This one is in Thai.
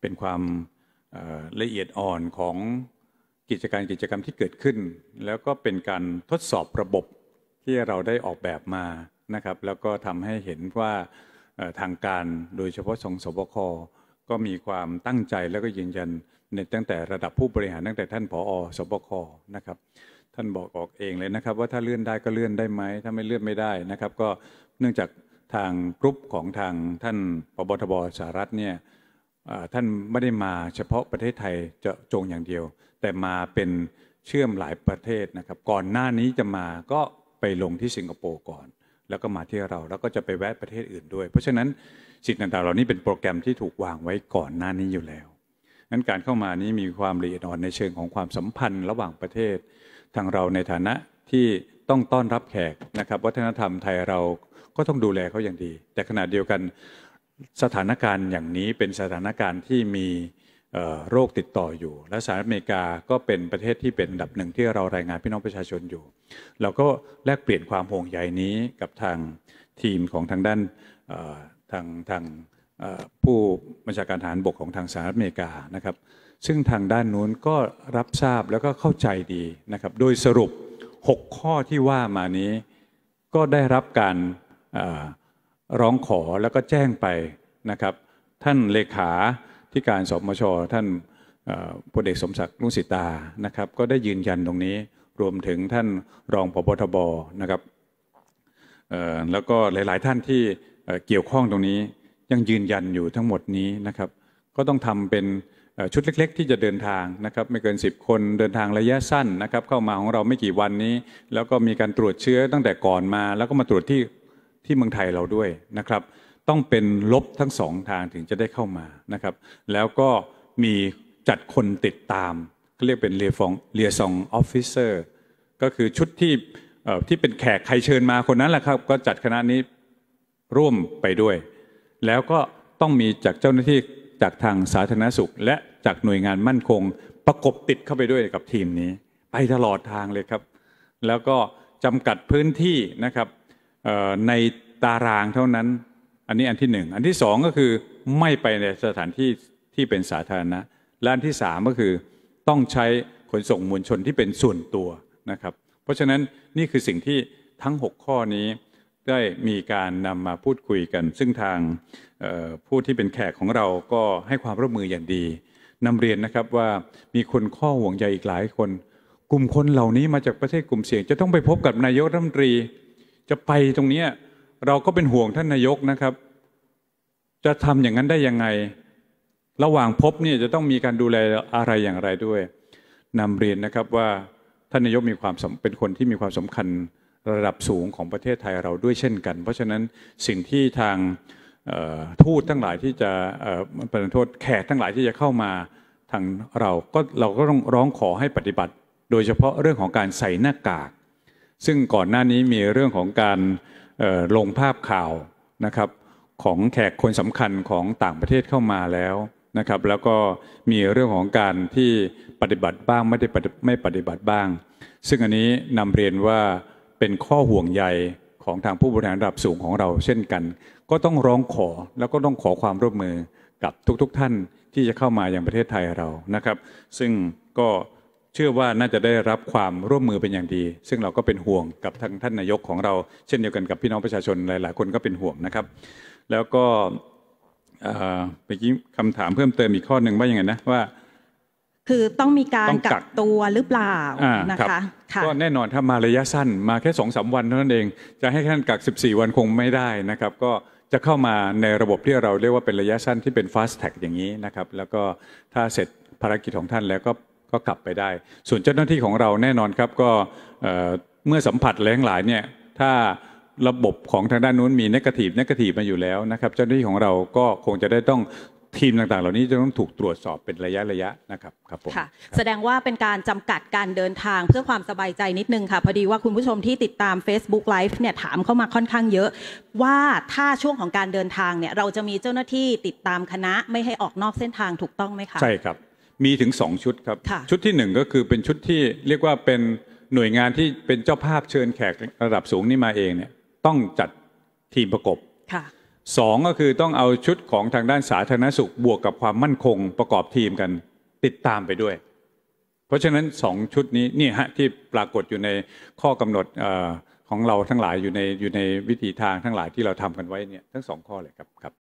เป็นความละเอียดอ่อนของกิจการกิจกรรมที่เกิดขึ้น แล้วก็เป็นการทดสอบระบบที่เราได้ออกแบบมานะครับแล้วก็ทำให้เห็นว่าทางการโดยเฉพาะสงสบคก็มีความตั้งใจแล้วก็ยืนยันในตั้งแต่ระดับผู้บริหารตั้งแต่ท่านผออสบคนะครับท่านบอกออกเองเลยนะครับว่าถ้าเลื่อนได้ก็เลื่อนได้ไหมถ้าไม่เลื่อนไม่ได้นะครับก็เนื่องจากทางกรุ๊ปของทางท่านปบทบสหรัฐเนี่ยท่านไม่ได้มาเฉพาะประเทศไทยจะจงอย่างเดียว แต่มาเป็นเชื่อมหลายประเทศนะครับก่อนหน้านี้จะมาก็ไปลงที่สิงคโปร์ก่อน แล้วก็มาที่เราแล้วก็จะไปแวะประเทศอื่นด้วย เพราะฉะนั้นสิทธิ์ต่าง ๆ เหล่านี้เป็นโปรแกรมที่ถูกวางไว้ก่อนหน้านี้อยู่แล้วนั้นการเข้ามานี้มีความละเอียดอ่อนในเชิงของความสัมพันธ์ระหว่างประเทศทางเราในฐานะที่ต้องต้อนรับแขกนะครับ วัฒนธรรมไทยเราก็ต้องดูแลเขาอย่างดี แต่ขณะเดียวกันสถานการณ์อย่างนี้เป็นสถานการณ์ที่มีโรคติดต่ออยู่ และสหรัฐอเมริกาก็เป็นประเทศที่เป็นอันดับหนึ่งที่เรารายงานพี่น้องประชาชนอยู่ เราก็แลกเปลี่ยนความห่วงใยนี้กับทางทีมของทางด้านทางทางผู้บัญชาการทหารบกของทางสหรัฐอเมริกานะครับซึ่งทางด้านนู้นก็รับทราบแล้วก็เข้าใจดีนะครับโดยสรุป6ข้อที่ว่ามานี้ก็ได้รับการร้องขอแล้วก็แจ้งไปนะครับท่านเลขาที่การสมชท่านพลเอกสมศักดิ์ลุงสิตานะครับ ก็ได้ยืนยันตรงนี้รวมถึงท่านรองพบทบนะครับแล้วก็หลายๆ ท่านที่เกี่ยวข้องตรงนี้ยังยืนยันอยู่ทั้งหมดนี้นะครับ ก็ต้องทำเป็นชุดเล็ก ๆ ที่จะเดินทางนะครับ ไม่เกิน 10 คนเดินทางระยะสั้นนะครับ เข้ามาของเราไม่กี่วันนี้ แล้วก็มีการตรวจเชื้อตั้งแต่ก่อนมา แล้วก็มาตรวจที่ที่เมืองไทยเราด้วยนะครับต้องเป็นลบทั้งสองทางถึงจะได้เข้ามานะครับ แล้วก็มีจัดคนติดตามเขาเรียกเป็นเรียฟองเรียซองออฟฟิเซอร์ ก็คือชุดที่ที่เป็นแขกใครเชิญมาคนนั้นแหละครับ ก็จัดคณะนี้ร่วมไปด้วย แล้วก็ต้องมีจากเจ้าหน้าที่จากทางสาธารณสุข และจากหน่วยงานมั่นคง ประกบติดเข้าไปด้วยกับทีมนี้ ไปตลอดทางเลยครับ แล้วก็จำกัดพื้นที่นะครับในตารางเท่านั้นอันนี้อันที่หนึ่งอันที่สองก็คือไม่ไปในสถานที่ที่เป็นสาธารณะและอันที่สามก็คือต้องใช้ขนส่งมวลชนที่เป็นส่วนตัวนะครับ เพราะฉะนั้นนี่คือสิ่งที่ทั้ง 6 ข้อนี้ได้มีการนำมาพูดคุยกัน ซึ่งทางผู้ที่เป็นแขกของเราก็ให้ความร่วมมืออย่างดีนำเรียนนะครับว่ามีคนข้อห่วงใยอีกหลายคน กลุ่มคนเหล่านี้มาจากประเทศกลุ่มเสี่ยง จะต้องไปพบกับนายกรัฐมนตรี จะไปตรงนี้เราก็เป็นห่วงท่านนายกนะครับ จะทำอย่างนั้นได้ยังไง ระหว่างพบเนี่ยจะต้องมีการดูแลอะไรอย่างไรด้วยนำเรียนนะครับว่าท่านนายกมีความเป็นคนที่มีความสำคัญระดับสูงของประเทศไทยเราด้วยเช่นกัน เพราะฉะนั้นสิ่งที่ทางทูตทั้งหลายที่จะะปานโทษแขกทั้งหลายที่จะเข้ามาทางเราก็เราก็ต้องร้องขอให้ปฏิบัติ โดยเฉพาะเรื่องของการใส่หน้ากาก ซึ่งก่อนหน้านี้มีเรื่องของการลงภาพข่าวนะครับ ของแขกคนสำคัญของต่างประเทศเข้ามาแล้วนะครับ แล้วก็มีเรื่องของการที่ปฏิบัติบ้างไม่ได้ไม่ปฏิบัติบ้าง ซึ่งอันนี้นำเรียนว่าเป็นข้อห่วงใยของทางผู้บริหารระดับสูงของเรา เช่นกัน ก็ต้องร้องขอแล้วก็ต้องขอความร่วมมือกับทุกๆทท่านที่จะเข้ามาอย่างประเทศไทยเรานะครับ ซึ่งก็เชื่อว่าน่าจะได้รับความร่วมมือเป็นอย่างดี ซึ่งเราก็เป็นห่วงกับทางท่านนายกของเราเช่นเดียวกันกับพี่น้องประชาชนหลาย ๆ คนก็เป็นห่วงนะครับ แล้วก็เมื่อกี้คำถามเพิ่มเติมอีกข้อหนึ่งว่ายังไงนะว่าคือต้องมีการกักตัวหรือเปล่านะคะก็แน่นอนถ้ามาระยะสั้นมาแค่สองสาวันเท่านั้นเองจะให้ท่านกัก 14 วันคงไม่ได้นะครับ ก็จะเข้ามาในระบบที่เราเรียกว่าเป็นระยะสั้นที่เป็น fast t a กอย่างนี้นะครับ แล้วก็ถ้าเสร็จภารกิจของท่านแล้วก็ก็กลับไปได้ ส่วนเจ้าหน้าที่ของเราแน่นอนครับก็เมื่อสัมผัสแรงหลายเนี่ยถ้าระบบของทางด้านนู้นมีนกาทีฟนกาทีฟมาอยู่แล้วนะครับเจ้าหน้าที่ของเราก็คงจะได้ต้องทีมต่าง ๆ เหล่านี้จะต้องถูกตรวจสอบเป็นระยะระยะนะครับครับผมค่ะแสดงว่าเป็นการจำกัดการเดินทางเพื่อความสบายใจนิดนึงค่ะพอดีว่าคุณผู้ชมที่ติดตาม Facebook Live เนี่ยถามเข้ามาค่อนข้างเยอะ ว่าถ้าช่วงของการเดินทางเนี่ยเราจะมีเจ้าหน้าที่ติดตามคณะไม่ให้ออกนอกเส้นทางถูกต้องไหมคะใช่ครับมีถึงสองชุดครับ ชุดที่หนึ่งก็คือเป็นชุดที่เรียกว่าเป็นหน่วยงานที่เป็นเจ้าภาพเชิญแขกระดับสูงนี่มาเองเนี่ยต้องจัดทีมประกบสองก็คือต้องเอาชุดของทางด้านสาธารณสุขบวกกับความมั่นคงประกอบทีมกันติดตามไปด้วย เพราะฉะนั้นสองชุดนี้นี่ฮะที่ปรากฏอยู่ในข้อกำหนดของเราทั้งหลายอยู่ในอยู่ในวิธีทางทั้งหลายที่เราทำกันไว้เนี่ยทั้งสองข้อเลยครับ